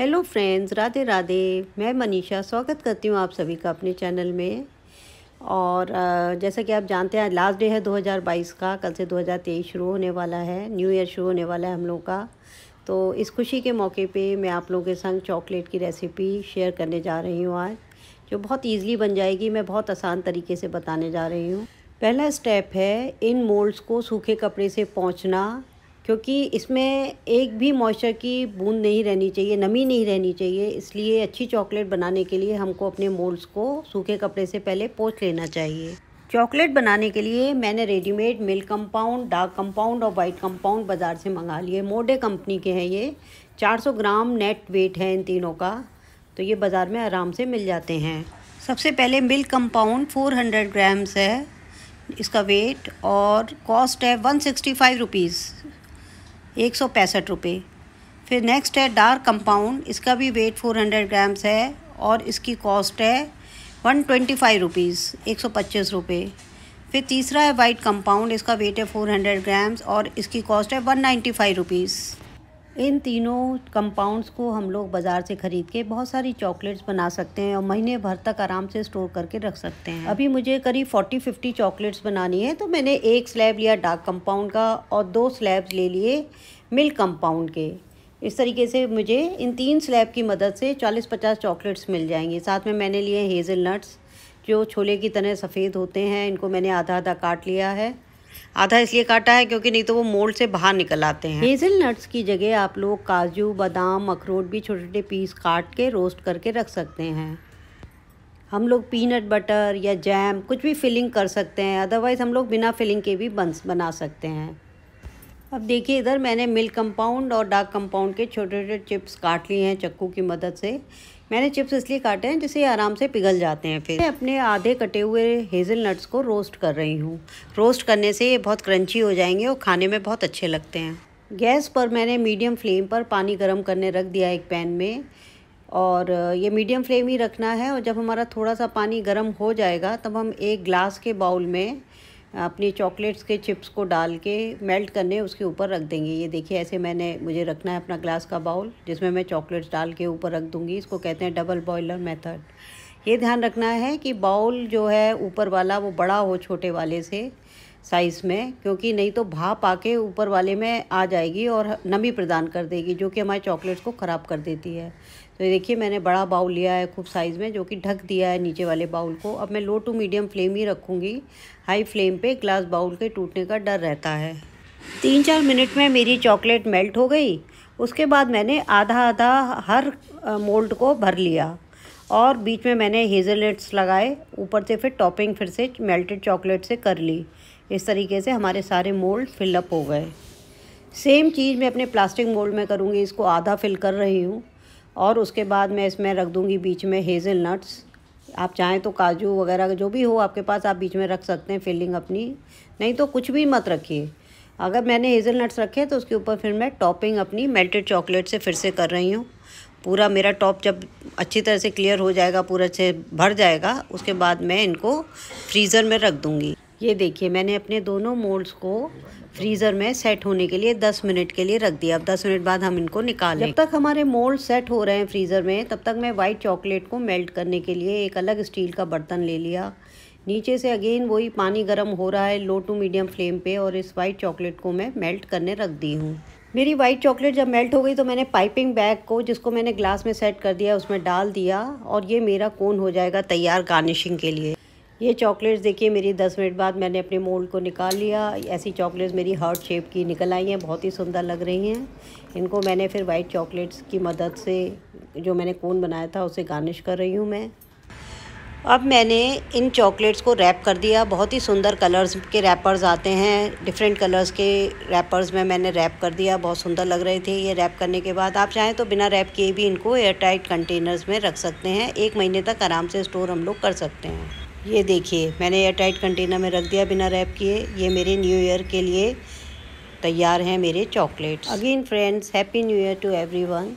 hello friends Radhe Radhe मैं मनीषा स्वागत करती हूँ आप सभी का अपने चैनल में और जैसा कि आप जानते हैं लास्ट डे है 2022 का कल से 2023 शुरू होने वाला है न्यू ईयर शुरू होने वाला है हम लोग का तो इस खुशी के मौके पे मैं आप लोगों के संग चॉकलेट की रेसिपी शेयर करने जा रही हूँ आज जो बहुत ईजिली बन जाएगी मैं बहुत आसान तरीके से बताने जा रही हूँ पहला स्टेप है इन मोल्ड्स को सूखे कपड़े से पहुँचना क्योंकि इसमें एक भी मॉइस्चर की बूंद नहीं रहनी चाहिए नमी नहीं रहनी चाहिए इसलिए अच्छी चॉकलेट बनाने के लिए हमको अपने मोल्ड्स को सूखे कपड़े से पहले पोछ लेना चाहिए चॉकलेट बनाने के लिए मैंने readymade milk compound dark compound और वाइट कंपाउंड बाज़ार से मंगा लिए मोडे कंपनी के हैं ये 400 ग्राम नेट वेट है इन तीनों का तो ये बाज़ार में आराम से मिल जाते हैं सबसे पहले मिल्क कंपाउंड 400 ग्राम्स है इसका वेट और कॉस्ट है वन सिक्सटी फाइव रुपीज़ एक सौ पैंसठ रुपये फिर नेक्स्ट है डार्क कंपाउंड इसका भी वेट फोर हंड्रेड ग्राम्स है और इसकी कॉस्ट है वन ट्वेंटी फाइव रुपीज़ एक सौ पच्चीस रुपये फिर तीसरा है वाइट कंपाउंड इसका वेट है फोर हंड्रेड ग्राम्स और इसकी कॉस्ट है वन नाइन्टी फाइव रुपीज़ इन तीनों कंपाउंड्स को हम लोग बाज़ार से ख़रीद के बहुत सारी चॉकलेट्स बना सकते हैं और महीने भर तक आराम से स्टोर करके रख सकते हैं अभी मुझे करीब 40-50 चॉकलेट्स बनानी है तो मैंने एक स्लैब लिया डार्क कंपाउंड का और दो स्लैब्स ले लिए मिल्क कंपाउंड के इस तरीके से मुझे इन तीन स्लैब की मदद से चालीस पचास चॉकलेट्स मिल जाएंगे साथ में मैंने लिए हेज़ल नट्स जो छोले की तरह सफ़ेद होते हैं इनको मैंने आधा आधा काट लिया है आधा इसलिए काटा है क्योंकि नहीं तो वो मोल्ड से बाहर निकल आते हैं हेजल नट्स की जगह आप लोग काजू बादाम अखरोट भी छोटे छोटे पीस काट के रोस्ट करके रख सकते हैं हम लोग पीनट बटर या जैम कुछ भी फिलिंग कर सकते हैं अदरवाइज़ हम लोग बिना फिलिंग के भी बन बना सकते हैं अब देखिए इधर मैंने मिल्क कंपाउंड और डार्क कंपाउंड के छोटे छोटे चिप्स काट लिए हैं चक्कू की मदद से मैंने चिप्स इसलिए काटे हैं जिससे आराम से पिघल जाते हैं फिर मैं अपने आधे कटे हुए हेज़ल नट्स को रोस्ट कर रही हूँ रोस्ट करने से ये बहुत क्रंची हो जाएंगे और खाने में बहुत अच्छे लगते हैं गैस पर मैंने मीडियम फ्लेम पर पानी गर्म करने रख दिया एक पैन में और ये मीडियम फ्लेम ही रखना है और जब हमारा थोड़ा सा पानी गर्म हो जाएगा तब हम एक ग्लास के बाउल में अपनी चॉकलेट्स के चिप्स को डाल के मेल्ट करने उसके ऊपर रख देंगे ये देखिए ऐसे मैंने मुझे रखना है अपना ग्लास का बाउल जिसमें मैं चॉकलेट्स डाल के ऊपर रख दूँगी इसको कहते हैं डबल बॉयलर मेथड ये ध्यान रखना है कि बाउल जो है ऊपर वाला वो बड़ा हो छोटे वाले से साइज़ में क्योंकि नहीं तो भाप आके ऊपर वाले में आ जाएगी और नमी प्रदान कर देगी जो कि हमारे चॉकलेट्स को ख़राब कर देती है तो देखिए मैंने बड़ा बाउल लिया है खूब साइज़ में जो कि ढक दिया है नीचे वाले बाउल को अब मैं लो टू मीडियम फ्लेम ही रखूँगी हाई फ्लेम पे ग्लास बाउल के टूटने का डर रहता है तीन चार मिनट में मेरी चॉकलेट मेल्ट हो गई उसके बाद मैंने आधा आधा हर मोल्ड को भर लिया और बीच में मैंने हेज़लनट्स लगाए ऊपर से फिर टॉपिंग फिर से मेल्टेड चॉकलेट से कर ली इस तरीके से हमारे सारे मोल्ड फिलअप हो गए सेम चीज़ मैं अपने प्लास्टिक मोल्ड में करूँगी इसको आधा फिल कर रही हूँ और उसके बाद मैं इसमें रख दूँगी बीच में हेज़ल नट्स आप चाहें तो काजू वगैरह जो भी हो आपके पास आप बीच में रख सकते हैं फिलिंग अपनी नहीं तो कुछ भी मत रखिए अगर मैंने हेज़ल नट्स रखे तो उसके ऊपर फिर मैं टॉपिंग अपनी मेल्टेड चॉकलेट से फिर से कर रही हूँ पूरा मेरा टॉप जब अच्छी तरह से क्लियर हो जाएगा पूरा से भर जाएगा उसके बाद मैं इनको फ्रीज़र में रख दूँगी ये देखिए मैंने अपने दोनों मोल्ड्स को फ्रीज़र में सेट होने के लिए 10 मिनट के लिए रख दिया अब 10 मिनट बाद हम इनको निकालें जब तक हमारे मोल्ड सेट हो रहे हैं फ्रीज़र में तब तक मैं वाइट चॉकलेट को मेल्ट करने के लिए एक अलग स्टील का बर्तन ले लिया नीचे से अगेन वही पानी गर्म हो रहा है लो टू मीडियम फ्लेम पर और इस वाइट चॉकलेट को मैं मेल्ट करने रख दी हूँ मेरी वाइट चॉकलेट जब मेल्ट हो गई तो मैंने पाइपिंग बैग को जिसको मैंने ग्लास में सेट कर दिया उसमें डाल दिया और ये मेरा कोन हो जाएगा तैयार गार्निशिंग के लिए ये चॉकलेट्स देखिए मेरी दस मिनट बाद मैंने अपने मोल्ड को निकाल लिया ऐसी चॉकलेट्स मेरी हार्ट शेप की निकल आई हैं बहुत ही सुंदर लग रही हैं इनको मैंने फिर वाइट चॉकलेट्स की मदद से जो मैंने कोन बनाया था उसे गार्निश कर रही हूँ मैं अब मैंने इन चॉकलेट्स को रैप कर दिया बहुत ही सुंदर कलर्स के रैपर्स आते हैं डिफरेंट कलर्स के रैपर्स में मैंने रैप कर दिया बहुत सुंदर लग रहे थे ये रैप करने के बाद आप चाहें तो बिना रैप किए भी इनको एयरटाइट कंटेनर्स में रख सकते हैं एक महीने तक आराम से स्टोर हम लोग कर सकते हैं ये देखिए मैंने एयर टाइट कंटेनर में रख दिया बिना रैप किए ये मेरे न्यू ईयर के लिए तैयार हैं मेरे chocolate again friends happy new year to everyone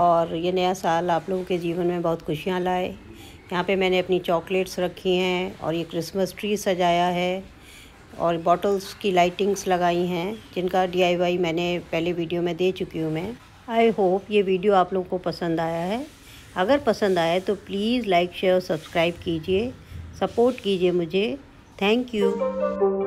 और ये नया साल आप लोगों के जीवन में बहुत खुशियाँ लाए यहाँ पे मैंने अपनी चॉकलेट्स रखी हैं और ये क्रिसमस ट्री सजाया है और बॉटल्स की लाइटिंग्स लगाई हैं जिनका डीआईवाई मैंने पहले वीडियो में दे चुकी हूँ मैं आई होप ये वीडियो आप लोगों को पसंद आया है अगर पसंद आया तो प्लीज़ लाइक शेयर सब्सक्राइब कीजिए सपोर्ट कीजिए मुझे थैंक यू